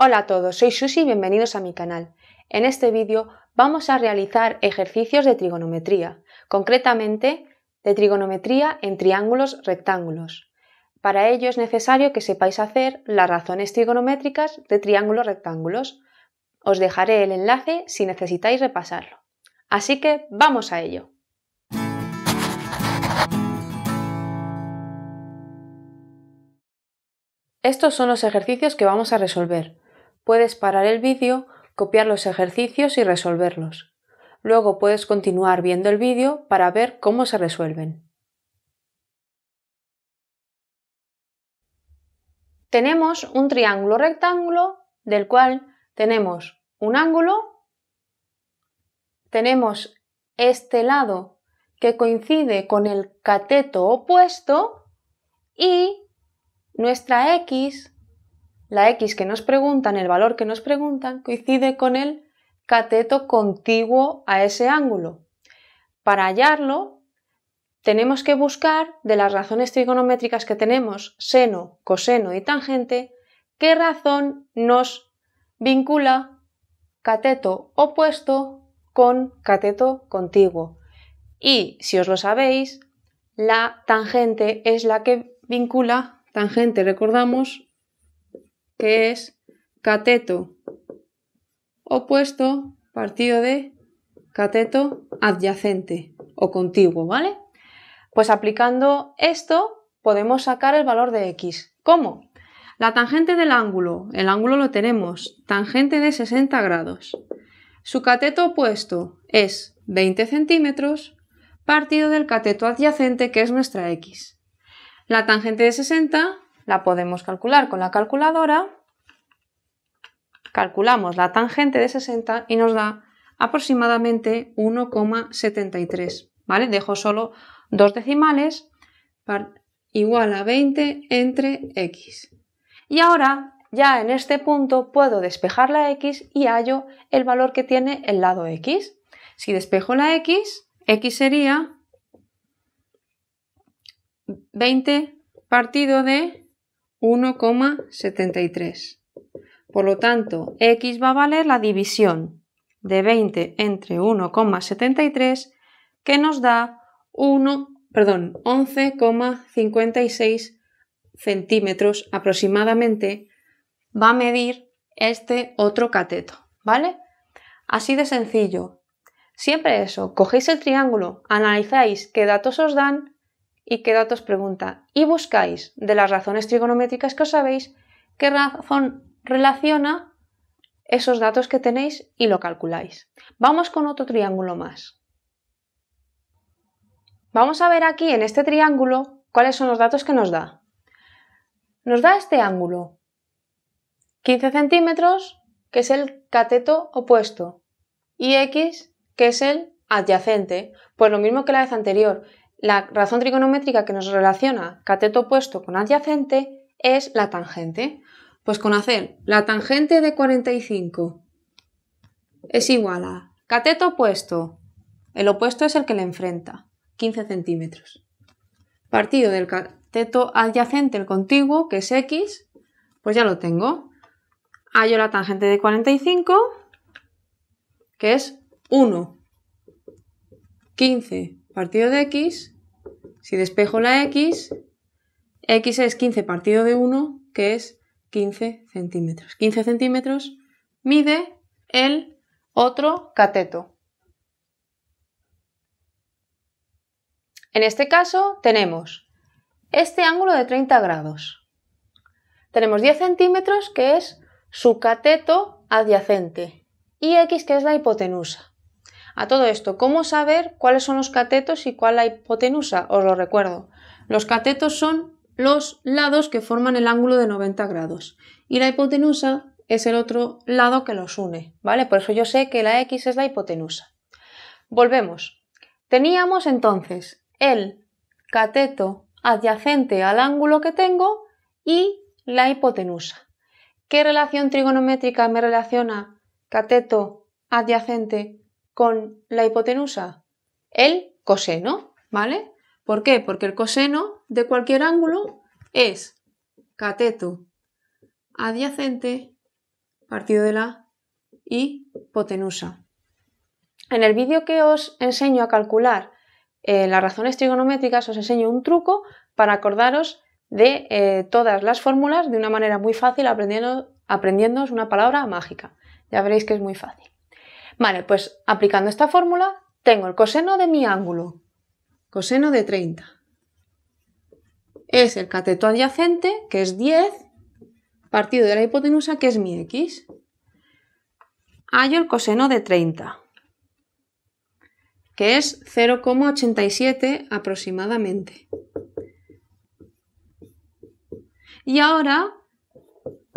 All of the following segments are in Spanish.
Hola a todos, soy Susi y bienvenidos a mi canal. En este vídeo vamos a realizar ejercicios de trigonometría, concretamente de trigonometría en triángulos rectángulos. Para ello es necesario que sepáis hacer las razones trigonométricas de triángulos rectángulos. Os dejaré el enlace si necesitáis repasarlo. Así que vamos a ello. Estos son los ejercicios que vamos a resolver. Puedes parar el vídeo, copiar los ejercicios y resolverlos. Luego puedes continuar viendo el vídeo para ver cómo se resuelven. Tenemos un triángulo rectángulo del cual tenemos un ángulo, tenemos este lado que coincide con el cateto opuesto y nuestra X la X que nos preguntan, el valor que nos preguntan, coincide con el cateto contiguo a ese ángulo. Para hallarlo, tenemos que buscar de las razones trigonométricas que tenemos, seno, coseno y tangente, qué razón nos vincula cateto opuesto con cateto contiguo. Y si os lo sabéis, la tangente es la que vincula, tangente recordamos, que es cateto opuesto partido de cateto adyacente o contiguo, ¿vale? Pues aplicando esto podemos sacar el valor de x. ¿Cómo? La tangente del ángulo, el ángulo lo tenemos, tangente de 60 grados. Su cateto opuesto es 20 centímetros partido del cateto adyacente que es nuestra x. La tangente de 60 la podemos calcular con la calculadora. Calculamos la tangente de 60 y nos da aproximadamente 1,73. ¿Vale? Dejo solo dos decimales igual a 20 entre x. Y ahora, ya en este punto, puedo despejar la x y hallo el valor que tiene el lado x. Si despejo la x, x sería 20 partido de 1,73. Por lo tanto, x va a valer la división de 20 entre 1,73 que nos da 1, perdón, 11,56 centímetros aproximadamente va a medir este otro cateto, ¿vale? Así de sencillo. Siempre eso, cogéis el triángulo, analizáis qué datos os dan y qué datos pregunta. Y buscáis de las razones trigonométricas que os sabéis qué razón relaciona esos datos que tenéis y lo calculáis. Vamos con otro triángulo más. Vamos a ver aquí en este triángulo cuáles son los datos que nos da. Nos da este ángulo, 15 centímetros, que es el cateto opuesto, y X, que es el adyacente, pues lo mismo que la vez anterior. La razón trigonométrica que nos relaciona cateto opuesto con adyacente es la tangente. Pues con hacer la tangente de 45 es igual a cateto opuesto. El opuesto es el que le enfrenta, 15 centímetros. Partido del cateto adyacente, el contiguo, que es x, pues ya lo tengo. Hallo la tangente de 45, que es 1. 15 partido de x, si despejo la x, x es 15 partido de 1, que es 15 centímetros. 15 centímetros mide el otro cateto. En este caso tenemos este ángulo de 30 grados. Tenemos 10 centímetros que es su cateto adyacente y x que es la hipotenusa. A todo esto, ¿cómo saber cuáles son los catetos y cuál la hipotenusa? Os lo recuerdo. Los catetos son los lados que forman el ángulo de 90 grados y la hipotenusa es el otro lado que los une, ¿vale? Por eso yo sé que la X es la hipotenusa. Volvemos. Teníamos entonces el cateto adyacente al ángulo que tengo y la hipotenusa. ¿Qué relación trigonométrica me relaciona cateto adyacente con la hipotenusa, el coseno, ¿vale? ¿Por qué? Porque el coseno de cualquier ángulo es cateto adyacente partido de la hipotenusa. En el vídeo que os enseño a calcular eh, las razones trigonométricas os enseño un truco para acordaros de eh, todas las fórmulas de una manera muy fácil aprendiendo, una palabra mágica. Ya veréis que es muy fácil. Vale, pues aplicando esta fórmula tengo el coseno de mi ángulo, coseno de 30. Es el cateto adyacente, que es 10, partido de la hipotenusa, que es mi x. Hallo el coseno de 30, que es 0,87 aproximadamente. Y ahora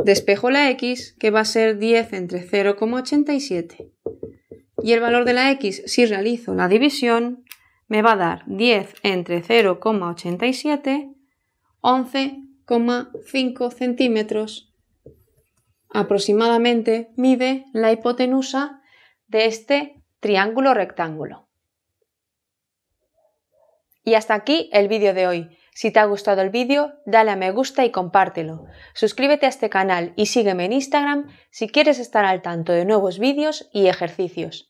despejo la x, que va a ser 10 entre 0,87 y el valor de la x, si realizo la división, me va a dar 10 entre 0,87, 11,5 centímetros. Aproximadamente mide la hipotenusa de este triángulo rectángulo. Y hasta aquí el vídeo de hoy. Si te ha gustado el vídeo, dale a me gusta y compártelo. Suscríbete a este canal y sígueme en Instagram si quieres estar al tanto de nuevos vídeos y ejercicios.